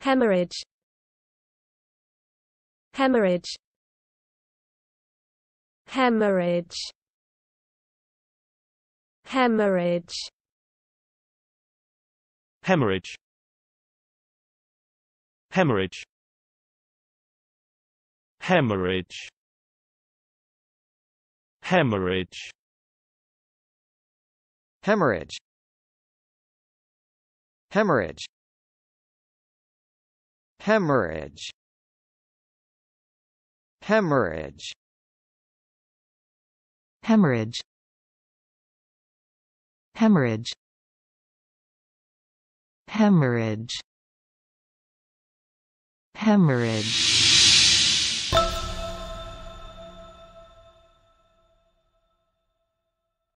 Hemorrhage Hemorrhage Hemorrhage Hemorrhage Hemorrhage Hemorrhage Hemorrhage Hemorrhage Hemorrhage Hemorrhage Hemorrhage Hemorrhage Hemorrhage Hemorrhage Hemorrhage Hemorrhage